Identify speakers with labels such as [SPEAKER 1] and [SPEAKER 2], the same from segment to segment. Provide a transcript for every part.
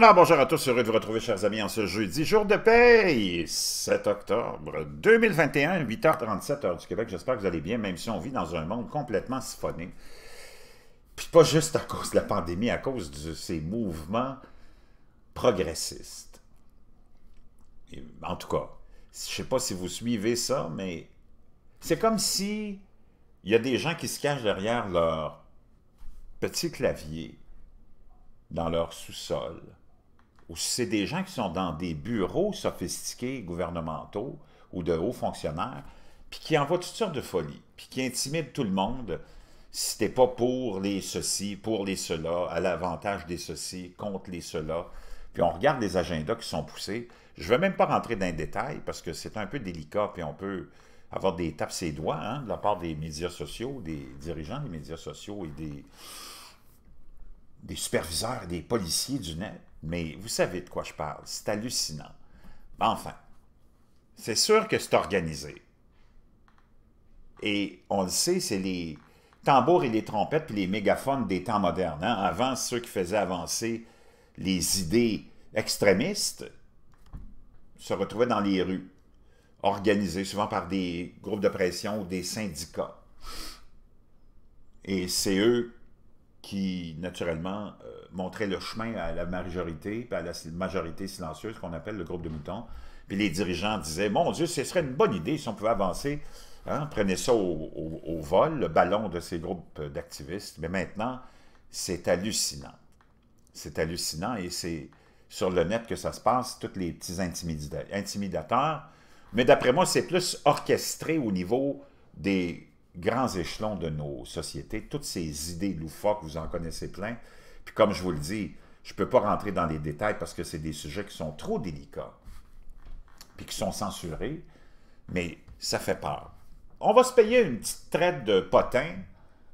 [SPEAKER 1] Alors bonjour à tous, heureux de vous retrouver chers amis en ce jeudi jour de paix, 7 octobre 2021, 8h37 heure du Québec. J'espère que vous allez bien, même si on vit dans un monde complètement siphonné. Puis pas juste à cause de la pandémie, à cause de ces mouvements progressistes. en tout cas, je ne sais pas si vous suivez ça, mais c'est comme si il y a des gens qui se cachent derrière leur petit clavier dans leur sous-sol ou si c'est des gens qui sont dans des bureaux sophistiqués gouvernementaux ou de hauts fonctionnaires, puis qui envoient toutes sortes de folies, puis qui intimident tout le monde si t'es pas pour les ceci, pour les cela, à l'avantage des ceci, contre les cela. Puis on regarde les agendas qui sont poussés. Je ne vais même pas rentrer dans les détails parce que c'est un peu délicat, puis on peut avoir des tapes ses doigts hein, de la part des médias sociaux, des dirigeants des médias sociaux et des, des superviseurs des policiers du net mais vous savez de quoi je parle. C'est hallucinant. Enfin, c'est sûr que c'est organisé. Et on le sait, c'est les tambours et les trompettes puis les mégaphones des temps modernes. Hein. Avant, ceux qui faisaient avancer les idées extrémistes se retrouvaient dans les rues, organisées souvent par des groupes de pression ou des syndicats. Et c'est eux qui, naturellement, euh, montrer le chemin à la majorité, à la majorité silencieuse qu'on appelle le groupe de moutons. Puis les dirigeants disaient, mon Dieu, ce serait une bonne idée si on pouvait avancer. Hein. Prenez ça au, au, vol, le ballon de ces groupes d'activistes. Mais maintenant, c'est hallucinant. C'est hallucinant et c'est sur le net que ça se passe, tous les petits intimidateurs. Mais d'après moi, c'est plus orchestré au niveau des grands échelons de nos sociétés. Toutes ces idées loufoques, vous en connaissez plein, puis comme je vous le dis, je ne peux pas rentrer dans les détails parce que c'est des sujets qui sont trop délicats, puis qui sont censurés, mais ça fait peur. On va se payer une petite traite de potins,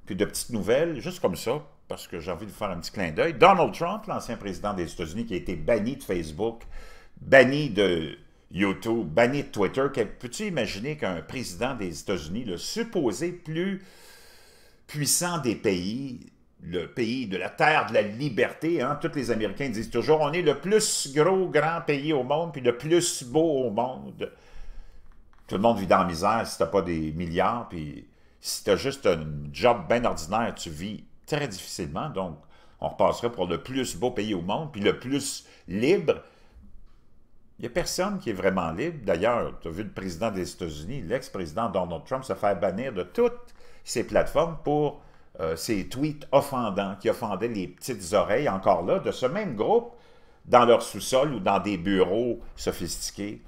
[SPEAKER 1] puis de petites nouvelles, juste comme ça, parce que j'ai envie de faire un petit clin d'œil. Donald Trump, l'ancien président des États-Unis, qui a été banni de Facebook, banni de YouTube, banni de Twitter. Peux-tu imaginer qu'un président des États-Unis, le supposé plus puissant des pays, le pays de la terre de la liberté. Hein? Tous les Américains disent toujours, on est le plus gros grand pays au monde, puis le plus beau au monde. Tout le monde vit dans la misère si t'as pas des milliards, puis si as juste un job bien ordinaire, tu vis très difficilement. Donc, on repasserait pour le plus beau pays au monde, puis le plus libre. Il n'y a personne qui est vraiment libre. D'ailleurs, tu as vu le président des États-Unis, l'ex-président Donald Trump, se faire bannir de toutes ses plateformes pour euh, ces tweets offendants qui offendaient les petites oreilles, encore là, de ce même groupe dans leur sous-sol ou dans des bureaux sophistiqués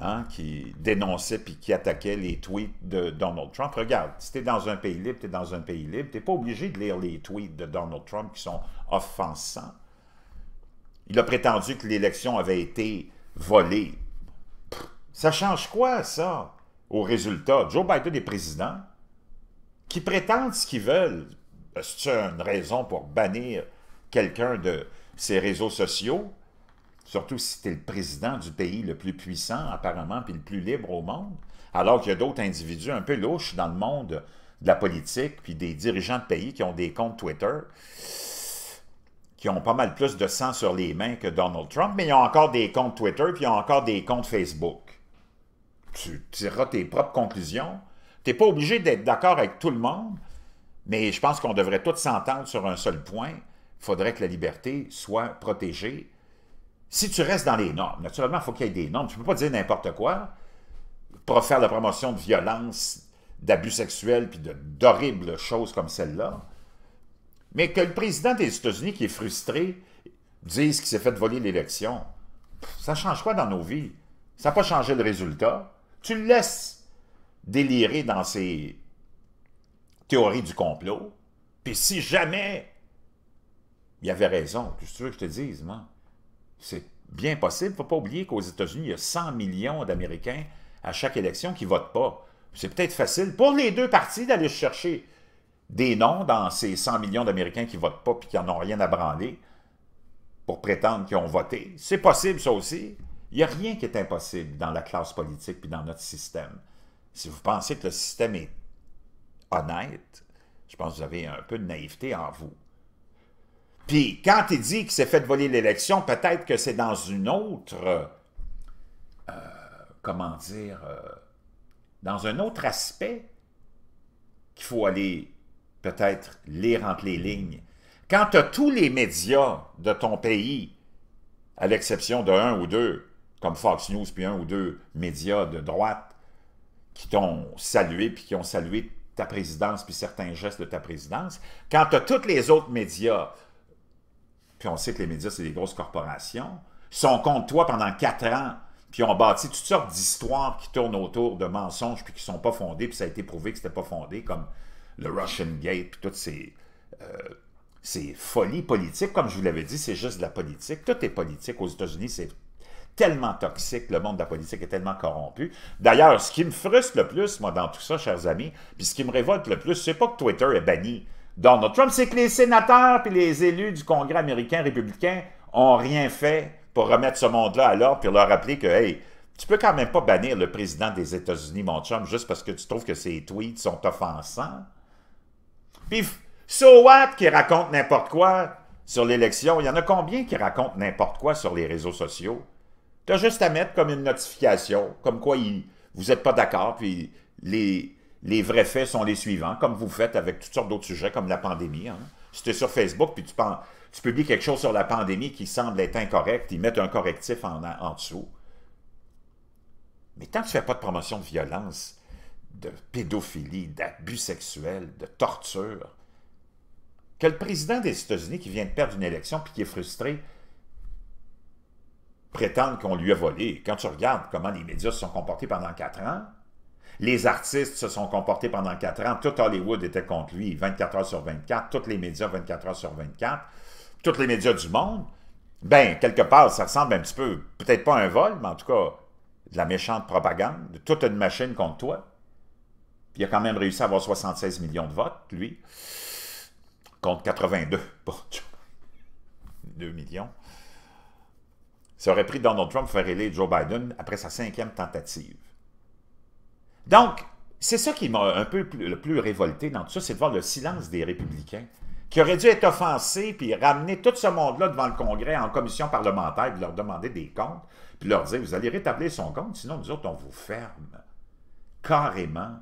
[SPEAKER 1] hein, qui dénonçaient puis qui attaquaient les tweets de Donald Trump. Regarde, si tu es dans un pays libre, es dans un pays libre, t'es pas obligé de lire les tweets de Donald Trump qui sont offensants. Il a prétendu que l'élection avait été volée. ça change quoi, ça, au résultat? Joe Biden est président qui prétendent ce qu'ils veulent, c'est une raison pour bannir quelqu'un de ses réseaux sociaux, surtout si tu es le président du pays le plus puissant, apparemment, puis le plus libre au monde, alors qu'il y a d'autres individus un peu louches dans le monde de la politique, puis des dirigeants de pays qui ont des comptes Twitter, qui ont pas mal plus de sang sur les mains que Donald Trump, mais ils ont encore des comptes Twitter, puis ils ont encore des comptes Facebook. Tu tireras tes propres conclusions tu n'es pas obligé d'être d'accord avec tout le monde, mais je pense qu'on devrait tous s'entendre sur un seul point. Il faudrait que la liberté soit protégée si tu restes dans les normes. Naturellement, il faut qu'il y ait des normes. Tu ne peux pas dire n'importe quoi pour faire la promotion de violence, d'abus sexuels, puis d'horribles choses comme celle-là. Mais que le président des États-Unis, qui est frustré, dise qu'il s'est fait voler l'élection, ça change quoi dans nos vies? Ça n'a pas changé le résultat. Tu le laisses délirer dans ses théories du complot. Puis si jamais il y avait raison, que tu que je te dis, C'est bien possible. Il ne faut pas oublier qu'aux États-Unis, il y a 100 millions d'Américains à chaque élection qui ne votent pas. C'est peut-être facile pour les deux partis d'aller chercher des noms dans ces 100 millions d'Américains qui ne votent pas et qui n'en ont rien à branler pour prétendre qu'ils ont voté. C'est possible, ça aussi. Il n'y a rien qui est impossible dans la classe politique et dans notre système. Si vous pensez que le système est honnête, je pense que vous avez un peu de naïveté en vous. Puis quand il dit qu'il s'est fait voler l'élection, peut-être que c'est dans une autre, euh, comment dire, euh, dans un autre aspect qu'il faut aller peut-être lire entre les lignes. Quand tu as tous les médias de ton pays, à l'exception de un ou deux, comme Fox News puis un ou deux médias de droite, qui t'ont salué, puis qui ont salué ta présidence, puis certains gestes de ta présidence. Quand tu as tous les autres médias, puis on sait que les médias, c'est des grosses corporations, sont contre toi pendant quatre ans, puis ont bâti toutes sortes d'histoires qui tournent autour de mensonges, puis qui ne sont pas fondés, puis ça a été prouvé que ce n'était pas fondé, comme le Russian Gate, puis toutes ces... Euh, ces folies politiques, comme je vous l'avais dit, c'est juste de la politique. Tout est politique. Aux États-Unis, c'est tellement toxique, le monde de la politique est tellement corrompu. D'ailleurs, ce qui me frustre le plus, moi, dans tout ça, chers amis, puis ce qui me révolte le plus, c'est pas que Twitter est banni. Donald Trump, c'est que les sénateurs puis les élus du Congrès américain républicain ont rien fait pour remettre ce monde-là à l'ordre puis leur rappeler que, hey, tu peux quand même pas bannir le président des États-Unis, mon chum, juste parce que tu trouves que ses tweets sont offensants. Puis, So what qui raconte n'importe quoi sur l'élection? Il y en a combien qui racontent n'importe quoi sur les réseaux sociaux? Tu juste à mettre comme une notification, comme quoi vous n'êtes pas d'accord, puis les, les vrais faits sont les suivants, comme vous faites avec toutes sortes d'autres sujets, comme la pandémie. Hein. Si tu es sur Facebook, puis tu, publies quelque chose sur la pandémie qui semble être incorrect, ils mettent un correctif en, en dessous. Mais tant que tu ne fais pas de promotion de violence, de pédophilie, d'abus sexuels, de torture, que le président des États-Unis qui vient de perdre une élection puis qui est frustré, prétendre qu'on lui a volé. Quand tu regardes comment les médias se sont comportés pendant quatre ans, les artistes se sont comportés pendant quatre ans, tout Hollywood était contre lui, 24 heures sur 24, tous les médias 24 heures sur 24, tous les médias du monde, ben, quelque part, ça ressemble un petit peu, peut-être pas un vol, mais en tout cas, de la méchante propagande, de toute une machine contre toi. il a quand même réussi à avoir 76 millions de votes, lui, contre 82. Bon, 2 millions. Ça aurait pris Donald Trump faire élire Joe Biden après sa cinquième tentative. Donc, c'est ça qui m'a un peu le plus révolté dans tout ça, c'est de voir le silence des républicains qui auraient dû être offensés puis ramener tout ce monde-là devant le Congrès en commission parlementaire puis leur demander des comptes puis leur dire vous allez rétablir son compte, sinon nous autres on vous ferme. Carrément.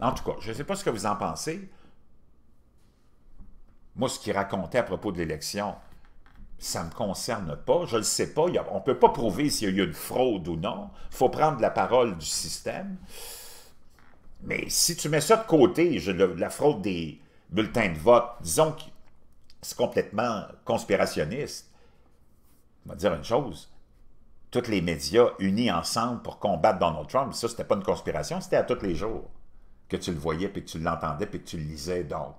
[SPEAKER 1] En tout cas, je ne sais pas ce que vous en pensez. Moi, ce qu'il racontait à propos de l'élection, ça ne me concerne pas, je ne le sais pas, on ne peut pas prouver s'il y a eu une fraude ou non, il faut prendre la parole du système. Mais si tu mets ça de côté, la fraude des bulletins de vote, disons que c'est complètement conspirationniste, on va dire une chose, tous les médias unis ensemble pour combattre Donald Trump, ça, ce n'était pas une conspiration, c'était à tous les jours que tu le voyais, puis que tu l'entendais, puis que tu le lisais. Donc,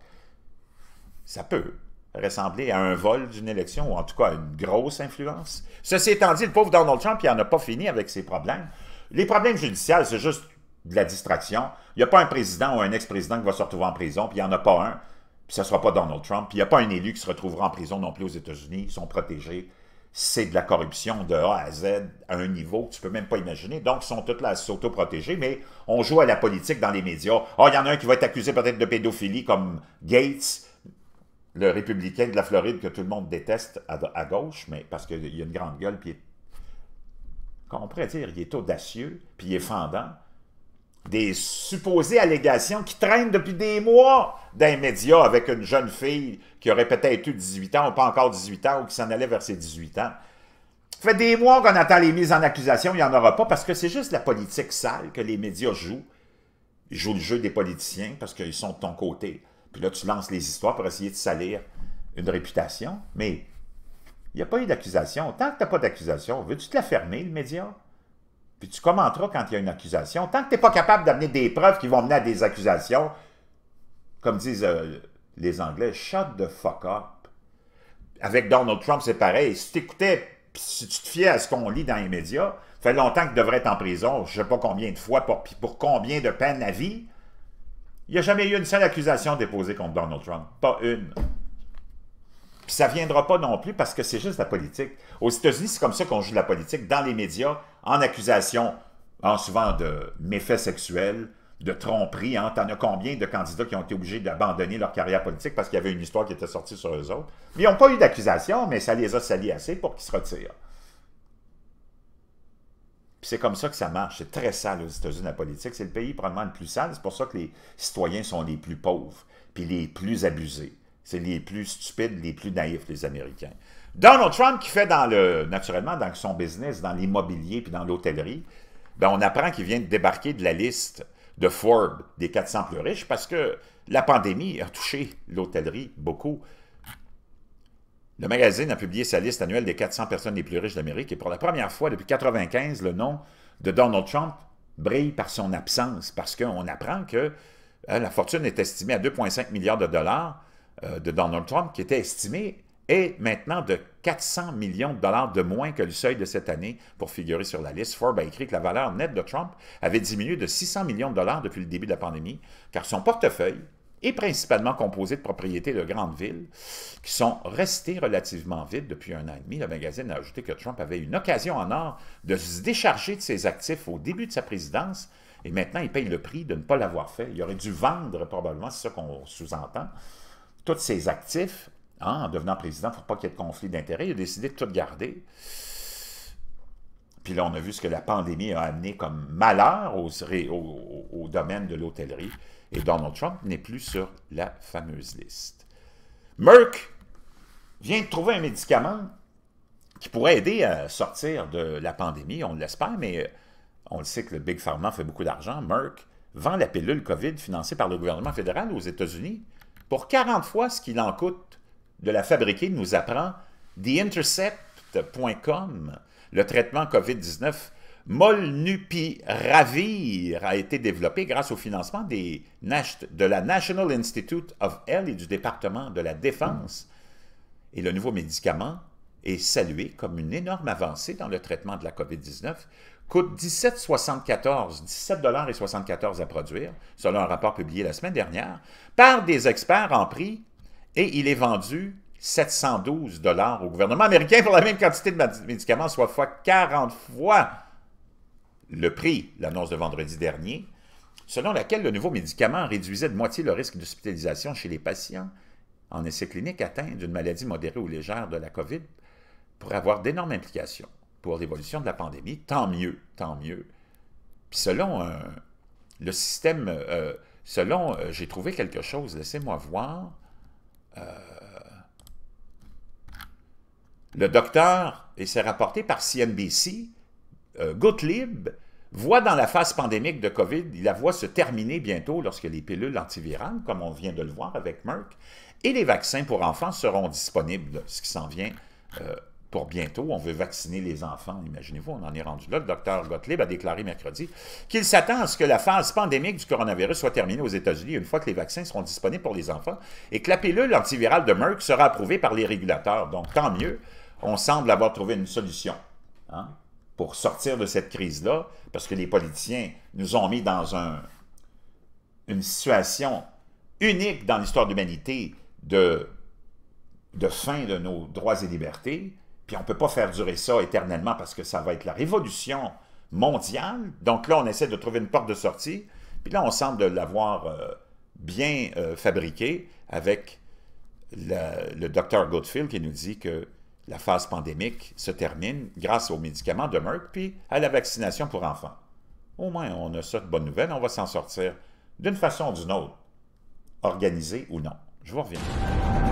[SPEAKER 1] ça peut ressembler à un vol d'une élection, ou en tout cas à une grosse influence. Ceci étant dit, le pauvre Donald Trump, il n'en a pas fini avec ses problèmes. Les problèmes judiciaires, c'est juste de la distraction. Il n'y a pas un président ou un ex-président qui va se retrouver en prison, puis il n'y en a pas un, puis ce ne sera pas Donald Trump, puis il n'y a pas un élu qui se retrouvera en prison non plus aux États-Unis, ils sont protégés. C'est de la corruption de A à Z à un niveau que tu ne peux même pas imaginer. Donc, ils sont tous là à s'auto-protéger, mais on joue à la politique dans les médias. oh, il y en a un qui va être accusé peut-être de pédophilie comme Gates, le républicain de la Floride que tout le monde déteste à, gauche, mais parce qu'il a une grande gueule, puis qu'on pourrait dire, il est audacieux, puis il est fendant. Des supposées allégations qui traînent depuis des mois dans les médias avec une jeune fille qui aurait peut-être eu 18 ans, ou pas encore 18 ans, ou qui s'en allait vers ses 18 ans. Ça fait des mois qu'on attend les mises en accusation, il n'y en aura pas, parce que c'est juste la politique sale que les médias jouent. Ils jouent le jeu des politiciens parce qu'ils sont de ton côté. Puis là, tu lances les histoires pour essayer de salir une réputation. Mais il n'y a pas eu d'accusation. Tant que tu n'as pas d'accusation, veux-tu te la fermer, le média? Puis tu commenteras quand il y a une accusation. Tant que tu n'es pas capable d'amener des preuves qui vont mener à des accusations, comme disent euh, les Anglais, shut the fuck up. Avec Donald Trump, c'est pareil. Si tu écoutais, si tu te fiais à ce qu'on lit dans les médias, ça fait longtemps que tu devrais être en prison, je ne sais pas combien de fois, pour, pour combien de peines à vie. Il n'y a jamais eu une seule accusation déposée contre Donald Trump. Pas une. Puis ça ne viendra pas non plus parce que c'est juste la politique. Aux États-Unis, c'est comme ça qu'on joue la politique, dans les médias, en accusation, en souvent de méfaits sexuels, de tromperies. Hein. T'en as combien de candidats qui ont été obligés d'abandonner leur carrière politique parce qu'il y avait une histoire qui était sortie sur eux autres? Mais ils n'ont pas eu d'accusation, mais ça les a salis assez pour qu'ils se retirent c'est comme ça que ça marche. C'est très sale aux États-Unis, la politique. C'est le pays probablement le plus sale. C'est pour ça que les citoyens sont les plus pauvres, puis les plus abusés. C'est les plus stupides, les plus naïfs, les Américains. Donald Trump, qui fait dans le, naturellement dans son business, dans l'immobilier puis dans l'hôtellerie, ben on apprend qu'il vient de débarquer de la liste de Forbes des 400 plus riches parce que la pandémie a touché l'hôtellerie beaucoup. Le magazine a publié sa liste annuelle des 400 personnes les plus riches d'Amérique et pour la première fois depuis 1995, le nom de Donald Trump brille par son absence parce qu'on apprend que hein, la fortune est estimée à 2,5 milliards de dollars euh, de Donald Trump qui était estimé est maintenant de 400 millions de dollars de moins que le seuil de cette année pour figurer sur la liste. Forbes a écrit que la valeur nette de Trump avait diminué de 600 millions de dollars depuis le début de la pandémie, car son portefeuille et principalement composé de propriétés de grandes villes qui sont restées relativement vides depuis un an et demi. Le magazine a ajouté que Trump avait une occasion en or de se décharger de ses actifs au début de sa présidence et maintenant il paye le prix de ne pas l'avoir fait. Il aurait dû vendre probablement, c'est ça qu'on sous-entend, tous ses actifs hein, en devenant président pour pas qu'il y ait de conflit d'intérêts. Il a décidé de tout garder. Puis là, on a vu ce que la pandémie a amené comme malheur au domaine de l'hôtellerie. Et Donald Trump n'est plus sur la fameuse liste. Merck vient de trouver un médicament qui pourrait aider à sortir de la pandémie, on l'espère, mais euh, on le sait que le Big Pharma fait beaucoup d'argent. Merck vend la pilule COVID financée par le gouvernement fédéral aux États-Unis pour 40 fois ce qu'il en coûte de la fabriquer, nous apprend TheIntercept.com. Le traitement COVID-19 Molnupiravir a été développé grâce au financement de la National Institute of Health et du département de la Défense. Et le nouveau médicament est salué comme une énorme avancée dans le traitement de la COVID-19, coûte 17,74 17 à produire, selon un rapport publié la semaine dernière, par des experts en prix, et il est vendu 712 au gouvernement américain pour la même quantité de médicaments, soit fois 40 fois le prix, l'annonce de vendredi dernier, selon laquelle le nouveau médicament réduisait de moitié le risque d'hospitalisation chez les patients en essai clinique atteints d'une maladie modérée ou légère de la COVID pourrait avoir d'énormes implications pour l'évolution de la pandémie. Tant mieux, tant mieux. Puis selon euh, le système, euh, selon, euh, j'ai trouvé quelque chose, laissez-moi voir. le docteur, et c'est rapporté par CNBC, euh, Gottlieb voit dans la phase pandémique de COVID, il la voit se terminer bientôt lorsque les pilules antivirales, comme on vient de le voir avec Merck, et les vaccins pour enfants seront disponibles, ce qui s'en vient euh, pour bientôt. On veut vacciner les enfants, imaginez-vous, on en est rendu là. Le docteur Gottlieb a déclaré mercredi qu'il s'attend à ce que la phase pandémique du coronavirus soit terminée aux États-Unis une fois que les vaccins seront disponibles pour les enfants et que la pilule antivirale de Merck sera approuvée par les régulateurs. Donc, tant mieux, on semble avoir trouvé une solution. Hein pour sortir de cette crise-là, parce que les politiciens nous ont mis dans une situation unique dans l'histoire de l'humanité de, de fin de nos droits et libertés, puis on ne peut pas faire durer ça éternellement parce que ça va être la révolution mondiale. Donc là, on essaie de trouver une porte de sortie, puis là, on semble l'avoir euh, bien euh, fabriqué avec le docteur Goodfield qui nous dit que la phase pandémique se termine grâce aux médicaments de Merck puis à la vaccination pour enfants. Au moins, on a ça de bonne nouvelle, on va s'en sortir d'une façon ou d'une autre, organisée ou non. Je vous reviens.